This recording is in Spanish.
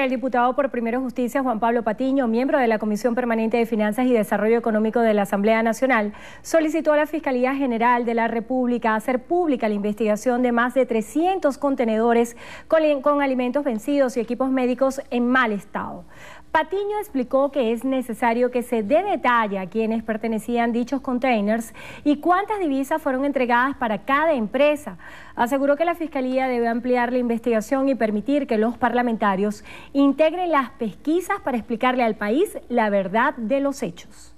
El diputado por Primero Justicia, Juan Pablo Patiño, miembro de la Comisión Permanente de Finanzas y Desarrollo Económico de la Asamblea Nacional, solicitó a la Fiscalía General de la República hacer pública la investigación de más de 300 contenedores con, con alimentos vencidos y equipos médicos en mal estado. Patiño explicó que es necesario que se dé detalle a quienes pertenecían dichos containers y cuántas divisas fueron entregadas para cada empresa. Aseguró que la Fiscalía debe ampliar la investigación y permitir que los parlamentarios integren las pesquisas para explicarle al país la verdad de los hechos.